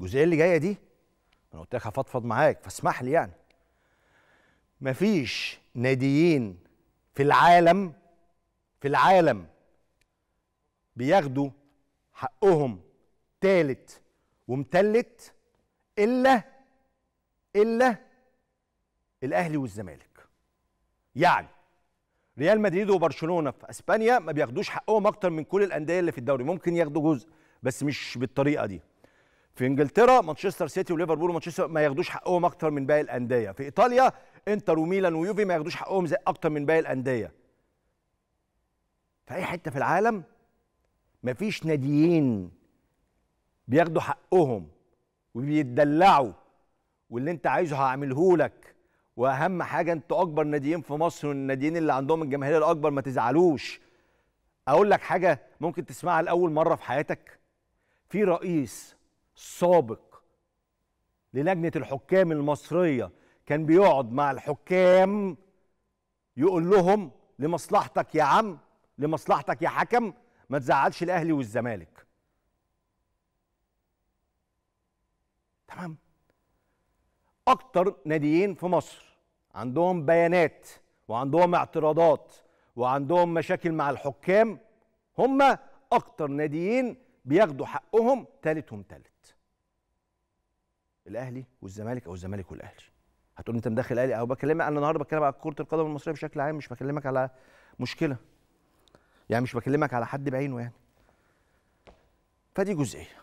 الجزئيه اللي جايه دي انا قلت لك هفضفض معاك فاسمح لي يعني مفيش ناديين في العالم في العالم بياخدوا حقهم تالت ومتلت الا الا الاهلي والزمالك يعني ريال مدريد وبرشلونه في اسبانيا ما بياخدوش حقهم اكتر من كل الانديه اللي في الدوري ممكن ياخدوا جزء بس مش بالطريقه دي في انجلترا مانشستر سيتي وليفربول ومانشستر ما ياخدوش حقهم اكتر من باقي الانديه في ايطاليا انتر وميلان ويوفي ما ياخدوش حقهم زي اكتر من باقي الانديه في اي حته في العالم مفيش ناديين بياخدوا حقهم وبيتدلعوا واللي انت عايزه هعملهولك واهم حاجه انتوا اكبر ناديين في مصر والناديين اللي عندهم الجماهير الاكبر ما تزعلوش اقول لك حاجه ممكن تسمعها لاول مره في حياتك في رئيس سابق للجنة الحكام المصرية كان بيقعد مع الحكام يقول لهم لمصلحتك يا عم لمصلحتك يا حكم ما تزعلش الاهلي والزمالك تمام اكتر ناديين في مصر عندهم بيانات وعندهم اعتراضات وعندهم مشاكل مع الحكام هم اكتر ناديين بياخدوا حقهم تالتهم تالت الاهلي والزمالك او الزمالك والاهلي هتقول انت مدخل الاهلي او بكلمك انا النهارده بتكلم على كره القدم المصريه بشكل عام مش بكلمك على مشكله يعني مش بكلمك على حد بعينه يعني فدي جزئيه